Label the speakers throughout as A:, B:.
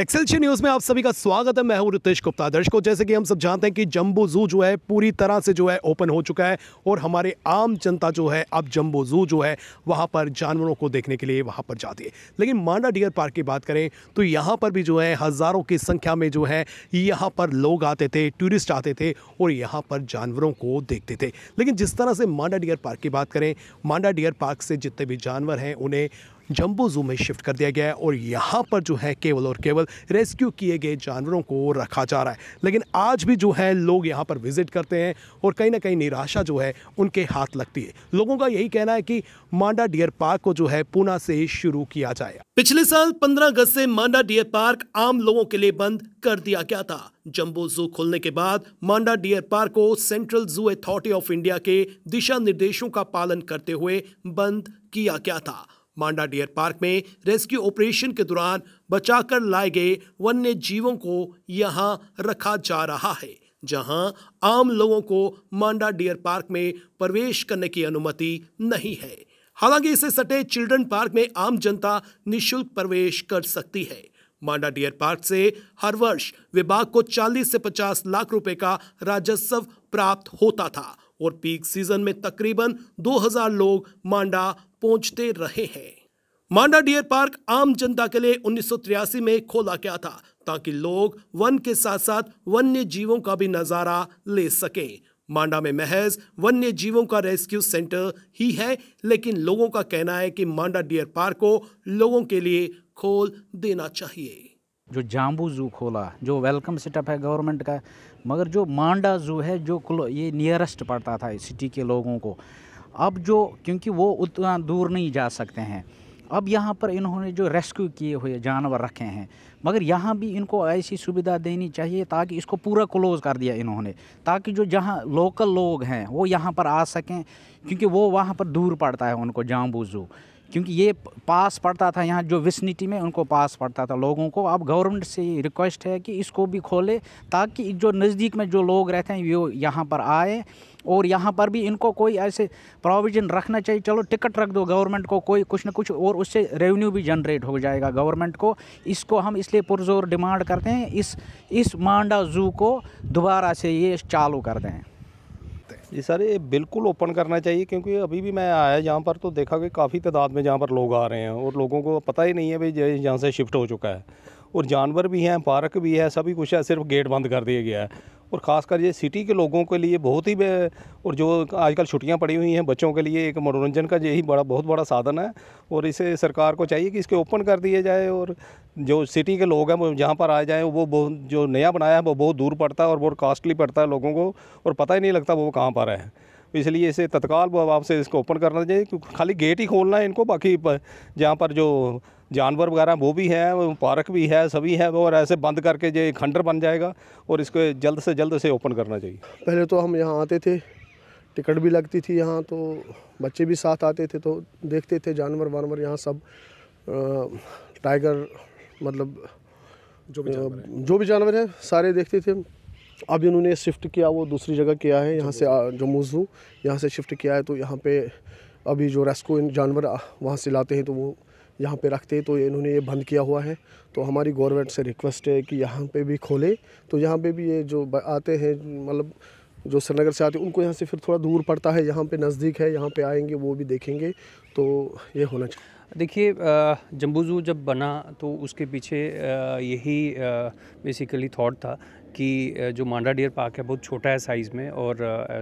A: एक्सेलशन news में आप सभी का स्वागत है मैं हूं रितेश गुप्ता दर्शकों जैसे कि हम सब जानते हैं कि जम्बो जू जो है पूरी तरह से जो है ओपन हो चुका है और हमारे आम जनता जो है अब जम्बो जू जो है वहां पर जानवरों को देखने के लिए वहां पर जाती है लेकिन मांडा डियर पार्क की बात करें तो यहाँ पर भी जो है हज़ारों की संख्या में जो है यहाँ पर लोग आते थे टूरिस्ट आते थे और यहाँ पर जानवरों को देखते थे लेकिन जिस तरह से मांडा डियर पार्क की बात करें मांडा डियर पार्क से जितने भी जानवर हैं उन्हें जंबो जू में शिफ्ट कर दिया गया है और यहाँ पर जो है केवल और केवल रेस्क्यू किए गए जानवरों को रखा जा रहा है लेकिन आज भी जो है लोग यहाँ पर विजिट करते हैं और कहीं ना कहीं निराशा जो है उनके हाथ लगती है लोगों का यही कहना है कि मांडा डियर पार्क को जो है पूना से शुरू किया जाए पिछले साल पंद्रह अगस्त से मांडा डियर पार्क आम लोगों के लिए बंद कर दिया गया था जंबो जू खुलने के बाद मांडा डियर पार्क को central zoo authority of India के दिशा निर्देशों का पालन करते हुए बंद किया गया था मांडा डियर पार्क में रेस्क्यू ऑपरेशन के दौरान बचाकर लाए गए वन्य जीवों को यहाँ रखा जा रहा है जहां आम लोगों को मांडा डियर पार्क में प्रवेश करने की अनुमति नहीं है हालांकि इसे सटे चिल्ड्रन पार्क में आम जनता निशुल्क प्रवेश कर सकती है मांडा डियर पार्क से हर वर्ष विभाग को 40 से 50 लाख रुपए का राजस्व प्राप्त होता था और पीक सीजन में तकरीबन 2000 लोग मांडा पहुंचते रहे हैं मांडा डियर पार्क आम जनता के लिए उन्नीस में खोला गया था ताकि लोग वन के साथ साथ वन्य जीवों का भी नज़ारा ले सकें मांडा में महज वन्य जीवों का रेस्क्यू सेंटर ही है लेकिन लोगों का कहना है कि मांडा डियर पार्क को लोगों के लिए खोल देना चाहिए
B: जो जाम्बू ज़ू खोला जो वेलकम सेटअप है गवर्नमेंट का मगर जो मांडा ज़ू है जो ये नियरेस्ट पड़ता था सिटी के लोगों को अब जो क्योंकि वो उतना दूर नहीं जा सकते हैं अब यहाँ पर इन्होंने जो रेस्क्यू किए हुए जानवर रखे हैं मगर यहाँ भी इनको ऐसी सुविधा देनी चाहिए ताकि इसको पूरा क्लोज़ कर दिया इन्होंने ताकि जो जहाँ लोकल लोग हैं वो यहाँ पर आ सकें क्योंकि वो वहाँ पर दूर पड़ता है उनको जाम्बू ज़ू क्योंकि ये पास पड़ता था यहाँ जो विसनिटी में उनको पास पड़ता था लोगों को अब गवर्नमेंट से रिक्वेस्ट है कि इसको भी खोले ताकि जो नज़दीक में जो लोग रहते हैं वो यहाँ पर आए और यहाँ पर भी इनको कोई ऐसे प्रोविज़न रखना चाहिए चलो टिकट रख दो गवर्नमेंट को कोई कुछ ना कुछ और उससे रेवेन्यू भी जनरेट हो जाएगा गवर्नमेंट को इसको हम इसलिए पुरजोर डिमांड करते हैं इस इस मांडा जू को दोबारा से ये चालू कर दें
C: जी सर ये बिल्कुल ओपन करना चाहिए क्योंकि अभी भी मैं आया यहाँ पर तो देखा कि काफ़ी तादाद में जहाँ पर लोग आ रहे हैं और लोगों को पता ही नहीं है भाई यहाँ से शिफ्ट हो चुका है और जानवर भी हैं पार्क भी है सभी कुछ है सिर्फ गेट बंद कर दिया गया है और ख़ासकर ये सिटी के लोगों के लिए बहुत ही और जो आजकल छुट्टियां पड़ी हुई हैं बच्चों के लिए एक मनोरंजन का यही बड़ा बहुत बड़ा साधन है और इसे सरकार को चाहिए कि इसके ओपन कर दिए जाए और जो सिटी के लोग हैं वो जहाँ पर आ जाएँ वो बहुत जो नया बनाया है वो बहुत दूर पड़ता है और बहुत कास्टली पड़ता है लोगों को और पता ही नहीं लगता वो कहाँ पर है इसलिए इसे तत्काल प्रभाव से इसको ओपन करना चाहिए क्योंकि खाली गेट ही खोलना है इनको बाकी जहाँ पर जो जानवर वगैरह वो भी है पार्क भी है सभी है और ऐसे बंद करके जो खंडर बन जाएगा और इसको जल्द से जल्द इसे ओपन करना चाहिए
B: पहले तो
D: हम यहाँ आते थे टिकट भी लगती थी यहाँ तो बच्चे भी साथ आते थे तो देखते थे जानवर वानवर यहाँ सब टाइगर मतलब जो भी जो भी जानवर हैं सारे देखते थे अब इन्होंने शिफ्ट किया वो दूसरी जगह किया है यहाँ से जम्मू ज़ू यहाँ से शिफ्ट किया है तो यहाँ पे अभी जो रेस्को जानवर वहाँ से लाते हैं तो वो यहाँ पे रखते हैं तो इन्होंने ये बंद किया हुआ है तो हमारी गवर्नमेंट से रिक्वेस्ट है कि यहाँ पे भी खोले तो यहाँ पे भी ये जो आते हैं मतलब जो श्रीनगर से आते हैं उनको यहाँ से फिर थोड़ा दूर पड़ता है यहाँ पर नज़दीक है यहाँ पर आएँगे वो भी देखेंगे तो ये होना चाहिए देखिए जम्बूजू जब बना तो उसके पीछे यही बेसिकली थाट था कि जो मांडा डियर पार्क है बहुत छोटा है साइज़ में और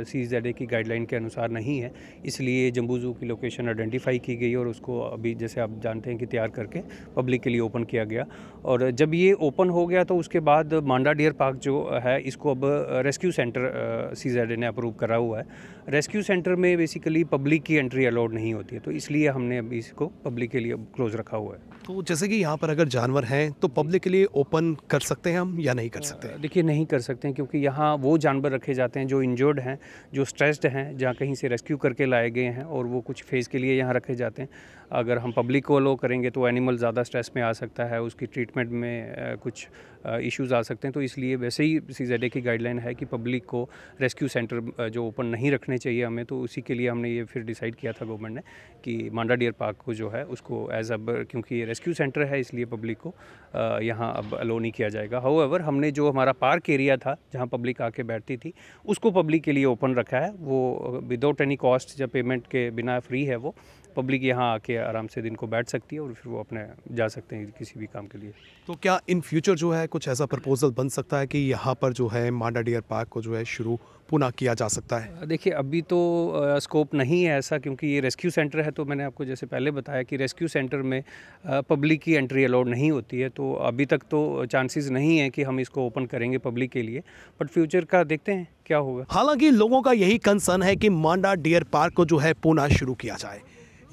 D: सी जेड की गाइडलाइन के अनुसार नहीं है इसलिए जम्बू ज़ू की लोकेशन आइडेंटिफाई की गई और उसको अभी जैसे आप जानते हैं कि तैयार करके पब्लिक के लिए ओपन किया गया और जब ये ओपन हो गया तो उसके बाद मांडा डियर पार्क जो है इसको अब रेस्क्यू सेंटर सी जेड ने अप्रूव करा हुआ है रेस्क्यू सेंटर में बेसिकली पब्लिक की एंट्री अलाउड नहीं होती है तो इसलिए हमने अभी इसको पब्लिक के लिए क्लोज रखा हुआ है तो जैसे कि यहाँ पर अगर जानवर हैं तो पब्लिक के लिए ओपन कर सकते हैं हम या नहीं कर सकते देखिए ये नहीं कर सकते हैं क्योंकि यहाँ वो जानवर रखे जाते हैं जो इंजर्ड हैं जो स्ट्रेस्ड हैं जहाँ कहीं से रेस्क्यू करके लाए गए हैं और वो कुछ फेज़ के लिए यहाँ रखे जाते हैं अगर हम पब्लिक को अलो करेंगे तो एनिमल ज़्यादा स्ट्रेस में आ सकता है उसकी ट्रीटमेंट में कुछ इश्यूज़ आ सकते हैं तो इसलिए वैसे ही सी की गाइडलाइन है कि पब्लिक को रेस्क्यू सेंटर जो ओपन नहीं रखने चाहिए हमें तो उसी के लिए हमने ये फिर डिसाइड किया था गवर्नमेंट ने कि मांडा डियर पार्क को जो है उसको एज अब क्योंकि ये रेस्क्यू सेंटर है इसलिए पब्लिक को यहाँ अब अलो नहीं किया जाएगा हाउ हमने जो हमारा पार्क एरिया था जहाँ पब्लिक आके बैठती थी उसको पब्लिक के लिए ओपन रखा है वो विदाउट एनी कॉस्ट या पेमेंट के बिना फ्री है वो पब्लिक यहाँ आके आराम से दिन को बैठ सकती है और फिर वो अपने जा सकते हैं किसी भी काम के लिए
A: तो क्या इन फ्यूचर जो है कुछ ऐसा प्रपोजल बन सकता है कि यहाँ पर जो है मांडा डियर पार्क को जो है शुरू पुनः किया जा सकता है
D: देखिए अभी तो आ, स्कोप नहीं है ऐसा क्योंकि ये रेस्क्यू सेंटर है तो मैंने आपको जैसे पहले बताया कि रेस्क्यू सेंटर में आ, पब्लिक की एंट्री अलाउड नहीं होती है तो अभी तक तो चांसेस नहीं है कि हम इसको ओपन करेंगे पब्लिक के लिए बट फ्यूचर का देखते हैं क्या होगा हालांकि लोगों का यही कंसर्न है कि मांडा डियर पार्क को जो है पुनः शुरू किया जाए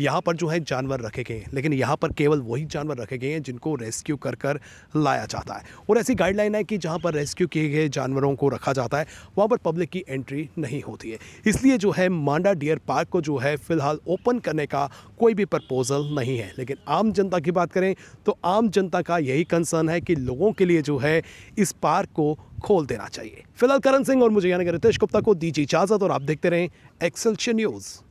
D: यहाँ पर जो
A: है जानवर रखे गए हैं लेकिन यहाँ पर केवल वही जानवर रखे गए हैं जिनको रेस्क्यू कर कर लाया जाता है और ऐसी गाइडलाइन है कि जहाँ पर रेस्क्यू किए गए जानवरों को रखा जाता है वहाँ पर पब्लिक की एंट्री नहीं होती है इसलिए जो है मांडा डियर पार्क को जो है फिलहाल ओपन करने का कोई भी प्रपोजल नहीं है लेकिन आम जनता की बात करें तो आम जनता का यही कंसर्न है कि लोगों के लिए जो है इस पार्क को खोल देना चाहिए फिलहाल करण सिंह और मुझे यानी कि रितेश गुप्ता को दीजिए इजाजत और आप देखते रहें एक्सेल्शन न्यूज़